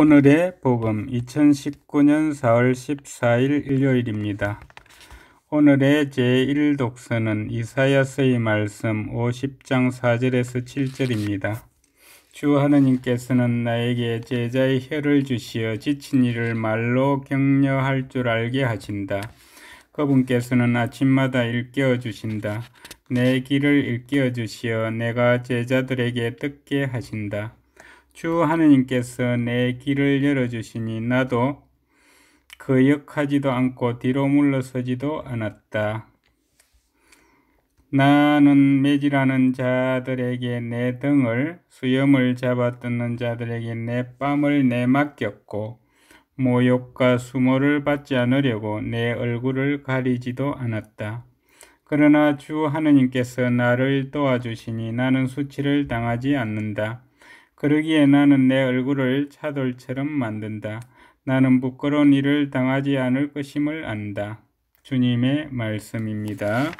오늘의 복음 2019년 4월 14일 일요일입니다. 오늘의 제1독서는 이사야서의 말씀 50장 4절에서 7절입니다. 주 하느님께서는 나에게 제자의 혀를 주시어 지친 이를 말로 격려할 줄 알게 하신다. 그분께서는 아침마다 일깨워 주신다. 내 길을 일깨워 주시어 내가 제자들에게 듣게 하신다. 주 하느님께서 내 길을 열어주시니 나도 그역하지도 않고 뒤로 물러서지도 않았다. 나는 매질하는 자들에게 내 등을 수염을 잡아 뜯는 자들에게 내 뺨을 내맡겼고 모욕과 수모를 받지 않으려고 내 얼굴을 가리지도 않았다. 그러나 주 하느님께서 나를 도와주시니 나는 수치를 당하지 않는다. 그러기에 나는 내 얼굴을 차돌처럼 만든다. 나는 부끄러운 일을 당하지 않을 것임을 안다. 주님의 말씀입니다.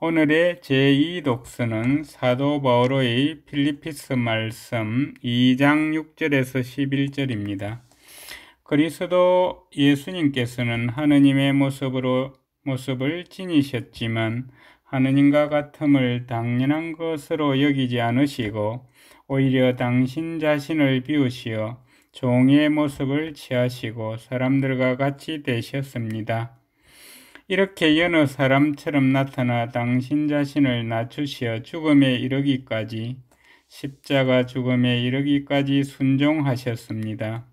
오늘의 제2독서는 사도 바오로의 필리피스 말씀 2장 6절에서 11절입니다. 그리스도 예수님께서는 하느님의 모습으로 모습을 지니셨지만 하느님과 같음을 당연한 것으로 여기지 않으시고 오히려 당신 자신을 비우시어 종의 모습을 취하시고 사람들과 같이 되셨습니다. 이렇게 여느 사람처럼 나타나 당신 자신을 낮추시어 죽음에 이르기까지 십자가 죽음에 이르기까지 순종하셨습니다.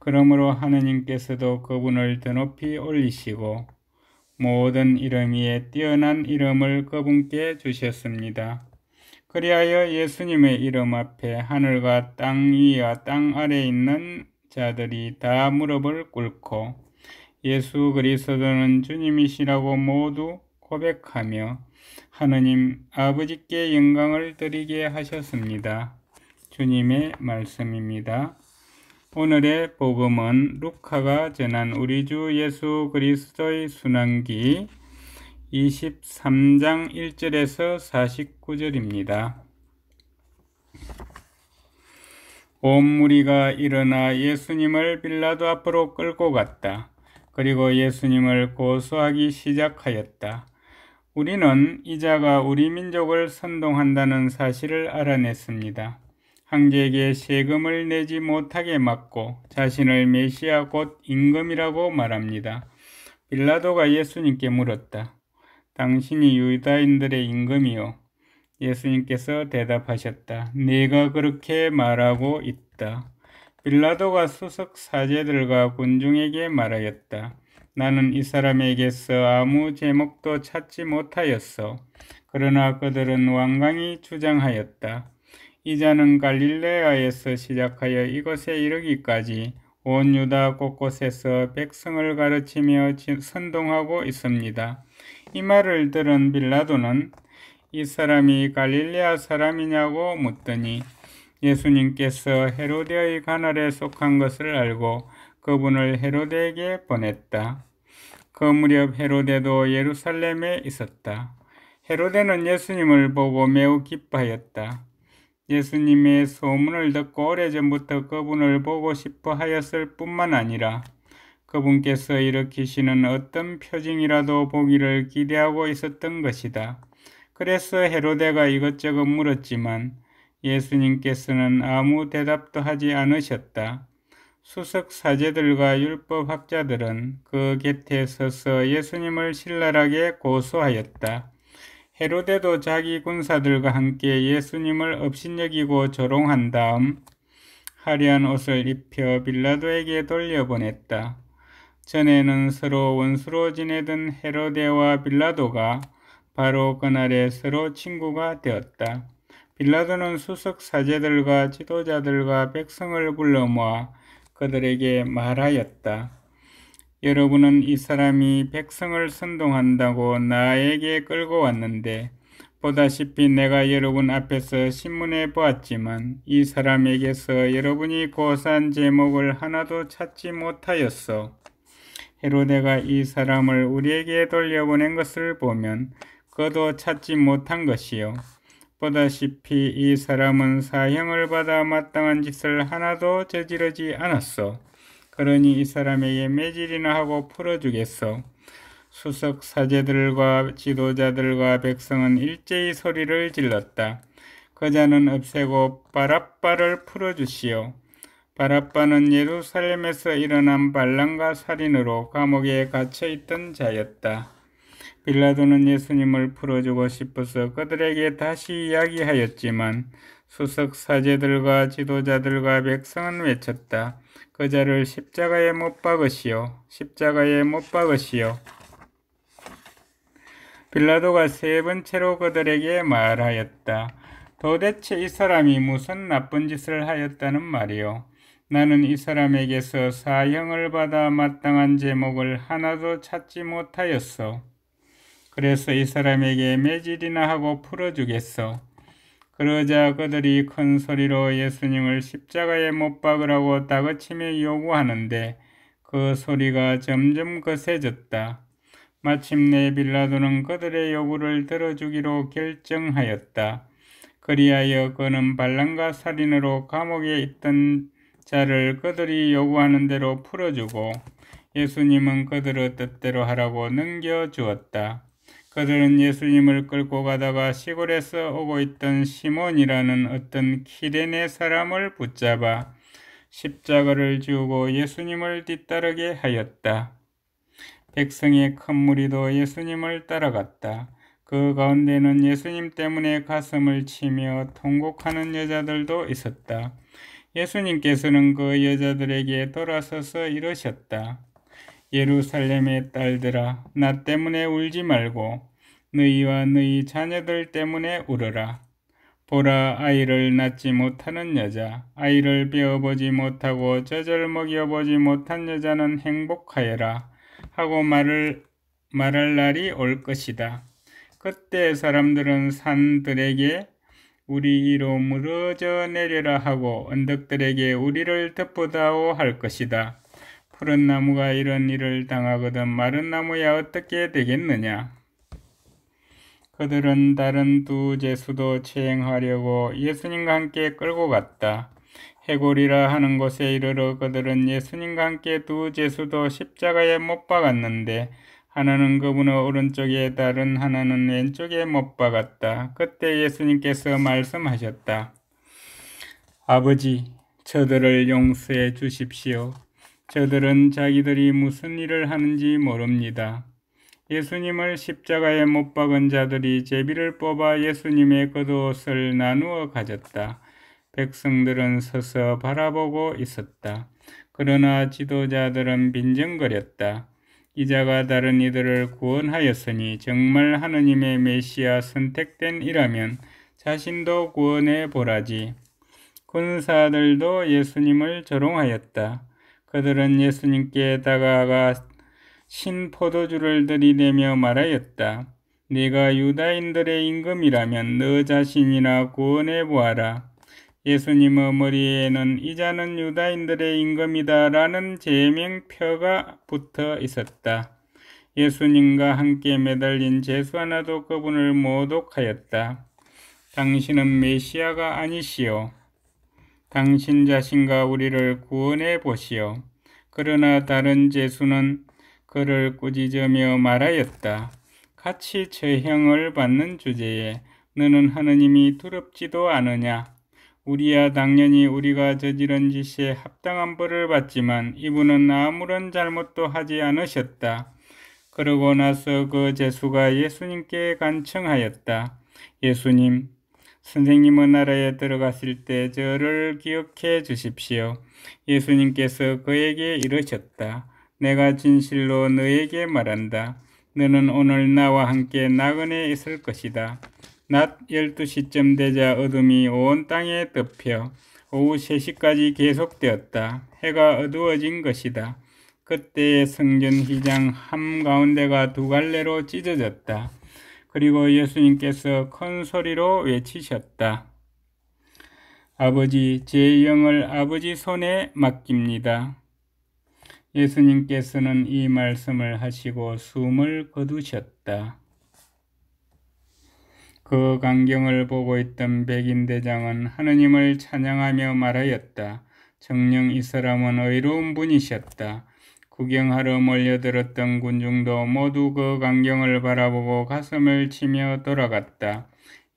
그러므로 하느님께서도 그분을 더 높이 올리시고 모든 이름 위에 뛰어난 이름을 그분께 주셨습니다. 그리하여 예수님의 이름 앞에 하늘과 땅 위와 땅 아래 에 있는 자들이 다 무릎을 꿇고 예수 그리스도는 주님이시라고 모두 고백하며 하느님 아버지께 영광을 드리게 하셨습니다. 주님의 말씀입니다. 오늘의 복음은 루카가 전한 우리 주 예수 그리스도의 순환기 23장 1절에서 49절입니다. 온 무리가 일어나 예수님을 빌라도 앞으로 끌고 갔다. 그리고 예수님을 고소하기 시작하였다. 우리는 이자가 우리 민족을 선동한다는 사실을 알아냈습니다. 황제에게 세금을 내지 못하게 막고 자신을 메시아 곧 임금이라고 말합니다. 빌라도가 예수님께 물었다. 당신이 유다인들의 임금이요. 예수님께서 대답하셨다. 네가 그렇게 말하고 있다. 빌라도가 수석 사제들과 군중에게 말하였다. 나는 이 사람에게서 아무 제목도 찾지 못하였어. 그러나 그들은 왕강히 주장하였다. 이자는 갈릴레아에서 시작하여 이곳에 이르기까지 온 유다 곳곳에서 백성을 가르치며 선동하고 있습니다. 이 말을 들은 빌라도는 이 사람이 갈릴리아 사람이냐고 묻더니 예수님께서 헤로데의 가할에 속한 것을 알고 그분을 헤로데에게 보냈다. 그 무렵 헤로데도 예루살렘에 있었다. 헤로데는 예수님을 보고 매우 기뻐하였다. 예수님의 소문을 듣고 오래전부터 그분을 보고 싶어 하였을 뿐만 아니라 그분께서 일으키시는 어떤 표징이라도 보기를 기대하고 있었던 것이다. 그래서 헤로데가 이것저것 물었지만 예수님께서는 아무 대답도 하지 않으셨다. 수석 사제들과 율법학자들은 그 곁에 서서 예수님을 신랄하게 고소하였다. 헤로데도 자기 군사들과 함께 예수님을 업신여기고 조롱한 다음 화려한 옷을 입혀 빌라도에게 돌려보냈다. 전에는 서로 원수로 지내던 헤로데와 빌라도가 바로 그날에 서로 친구가 되었다. 빌라도는 수석 사제들과 지도자들과 백성을 불러 모아 그들에게 말하였다. 여러분은 이 사람이 백성을 선동한다고 나에게 끌고 왔는데 보다시피 내가 여러분 앞에서 신문에 보았지만 이 사람에게서 여러분이 고산 제목을 하나도 찾지 못하였어. 헤로데가 이 사람을 우리에게 돌려보낸 것을 보면 그도 찾지 못한 것이요. 보다시피 이 사람은 사형을 받아 마땅한 짓을 하나도 저지르지 않았어. 그러니 이 사람에게 매질이나 하고 풀어주겠어. 수석 사제들과 지도자들과 백성은 일제히 소리를 질렀다. 거자는 없애고 바랍바를 풀어주시오. 바라빠는 예루살렘에서 일어난 반란과 살인으로 감옥에 갇혀 있던 자였다. 빌라도는 예수님을 풀어주고 싶어서 그들에게 다시 이야기하였지만 수석 사제들과 지도자들과 백성은 외쳤다. 그 자를 십자가에 못 박으시오. 십자가에 못 박으시오. 빌라도가 세 번째로 그들에게 말하였다. 도대체 이 사람이 무슨 나쁜 짓을 하였다는 말이오. 나는 이 사람에게서 사형을 받아 마땅한 제목을 하나도 찾지 못하였어. 그래서 이 사람에게 매질이나 하고 풀어주겠어. 그러자 그들이 큰 소리로 예수님을 십자가에 못 박으라고 따그치며 요구하는데 그 소리가 점점 거세졌다. 마침내 빌라도는 그들의 요구를 들어주기로 결정하였다. 그리하여 그는 반란과 살인으로 감옥에 있던 자를 그들이 요구하는 대로 풀어주고 예수님은 그들의 뜻대로 하라고 넘겨주었다. 그들은 예수님을 끌고 가다가 시골에서 오고 있던 시몬이라는 어떤 키레네 사람을 붙잡아 십자가를 지우고 예수님을 뒤따르게 하였다. 백성의 큰 무리도 예수님을 따라갔다. 그 가운데는 예수님 때문에 가슴을 치며 통곡하는 여자들도 있었다. 예수님께서는 그 여자들에게 돌아서서 이러셨다. 예루살렘의 딸들아, 나 때문에 울지 말고 너희와 너희 자녀들 때문에 울어라. 보라 아이를 낳지 못하는 여자, 아이를 베어보지 못하고 젖을 먹여보지 못한 여자는 행복하여라 하고 말을 말할 날이 올 것이다. 그때 사람들은 산들에게 우리 이로 무너져 내려라 하고 언덕들에게 우리를 덮보다오 할 것이다. 푸른 나무가 이런 일을 당하거든 마른 나무야 어떻게 되겠느냐. 그들은 다른 두 제수도 체행하려고 예수님과 함께 끌고 갔다. 해골이라 하는 곳에 이르러 그들은 예수님과 함께 두 제수도 십자가에 못 박았는데 하나는 그분의 오른쪽에 다른 하나는 왼쪽에 못 박았다. 그때 예수님께서 말씀하셨다. 아버지, 저들을 용서해 주십시오. 저들은 자기들이 무슨 일을 하는지 모릅니다. 예수님을 십자가에 못 박은 자들이 제비를 뽑아 예수님의 겉옷을 나누어 가졌다. 백성들은 서서 바라보고 있었다. 그러나 지도자들은 빈정거렸다. 기자가 다른 이들을 구원하였으니 정말 하느님의 메시아 선택된 이라면 자신도 구원해 보라지. 군사들도 예수님을 조롱하였다. 그들은 예수님께 다가가 신포도주를 들이대며 말하였다. 네가 유다인들의 임금이라면 너 자신이나 구원해 보아라. 예수님의 머리에는 이자는 유다인들의 임금이다라는 제명표가 붙어 있었다. 예수님과 함께 매달린 제수 하나도 그분을 모독하였다. 당신은 메시아가 아니시오. 당신 자신과 우리를 구원해 보시오. 그러나 다른 제수는 그를 꾸짖으며 말하였다. 같이 처형을 받는 주제에 너는 하느님이 두렵지도 않으냐? 우리야 당연히 우리가 저지른 짓에 합당한 벌을 받지만 이분은 아무런 잘못도 하지 않으셨다. 그러고 나서 그 제수가 예수님께 간청하였다. 예수님, 선생님은 나라에 들어갔을 때 저를 기억해 주십시오. 예수님께서 그에게 이르셨다. 내가 진실로 너에게 말한다. 너는 오늘 나와 함께 나그네 있을 것이다. 낮 12시쯤 되자 어둠이 온 땅에 덮여 오후 3시까지 계속되었다. 해가 어두워진 것이다. 그때의 성전휘장 함가운데가두 갈래로 찢어졌다. 그리고 예수님께서 큰 소리로 외치셨다. 아버지, 제 영을 아버지 손에 맡깁니다. 예수님께서는 이 말씀을 하시고 숨을 거두셨다. 그 광경을 보고 있던 백인대장은 하느님을 찬양하며 말하였다. 정령 이 사람은 의로운 분이셨다. 구경하러 몰려들었던 군중도 모두 그 광경을 바라보고 가슴을 치며 돌아갔다.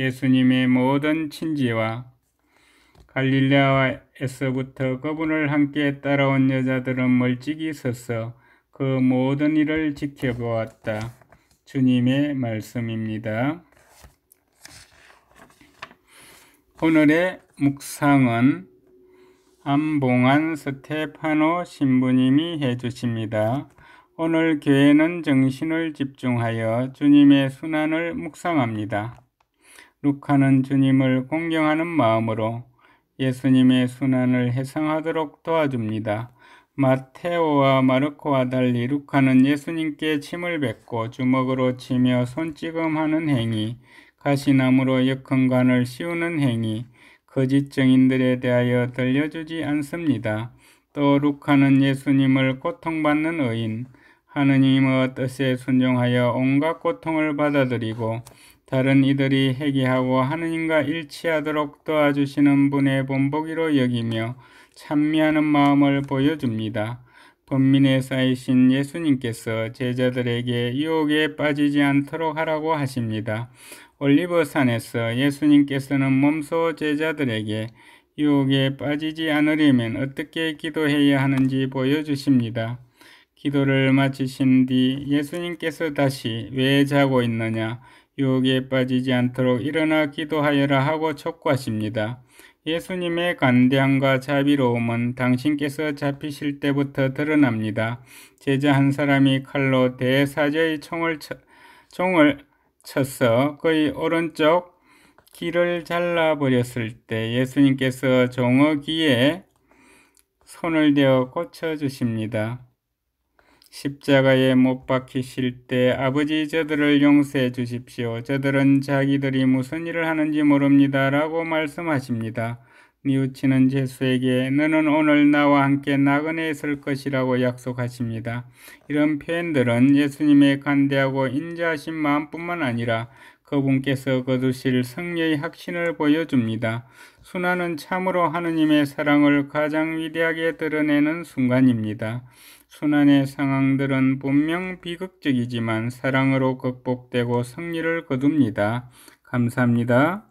예수님의 모든 친지와 갈릴레아에서부터 그분을 함께 따라온 여자들은 멀찍이 서서 그 모든 일을 지켜보았다. 주님의 말씀입니다. 오늘의 묵상은 안봉한 스테파노 신부님이 해주십니다. 오늘 교회는 정신을 집중하여 주님의 순환을 묵상합니다. 루카는 주님을 공경하는 마음으로 예수님의 순환을 해상하도록 도와줍니다. 마테오와 마르코와 달리 루카는 예수님께 침을 뱉고 주먹으로 치며 손찌검하는 행위, 가시나무로 역흥관을 씌우는 행위, 거짓 그 증인들에 대하여 들려주지 않습니다. 또 룩하는 예수님을 고통받는 의인, 하느님의 뜻에 순종하여 온갖 고통을 받아들이고 다른 이들이 회개하고 하느님과 일치하도록 도와주시는 분의 본보기로 여기며 찬미하는 마음을 보여줍니다. 범민에 쌓이신 예수님께서 제자들에게 유혹에 빠지지 않도록 하라고 하십니다. 올리브산에서 예수님께서는 몸소 제자들에게 유혹에 빠지지 않으려면 어떻게 기도해야 하는지 보여주십니다. 기도를 마치신 뒤 예수님께서 다시 왜 자고 있느냐 유혹에 빠지지 않도록 일어나 기도하여라 하고 촉구하십니다. 예수님의 간대함과 자비로움은 당신께서 잡히실 때부터 드러납니다. 제자 한 사람이 칼로 대사자의 총을, 총을 쳐서 그의 오른쪽 귀를 잘라버렸을 때 예수님께서 종어 귀에 손을 대어 고쳐 주십니다 십자가에 못 박히실 때 아버지 저들을 용서해 주십시오. 저들은 자기들이 무슨 일을 하는지 모릅니다. 라고 말씀하십니다. 뉘우치는 제수에게 너는 오늘 나와 함께 나그네 있을 것이라고 약속하십니다. 이런 표현들은 예수님의 간대하고 인자하신 마음뿐만 아니라 그분께서 거두실 그 성녀의 확신을 보여줍니다. 순화는 참으로 하느님의 사랑을 가장 위대하게 드러내는 순간입니다. 순환의 상황들은 분명 비극적이지만 사랑으로 극복되고 승리를 거둡니다. 감사합니다.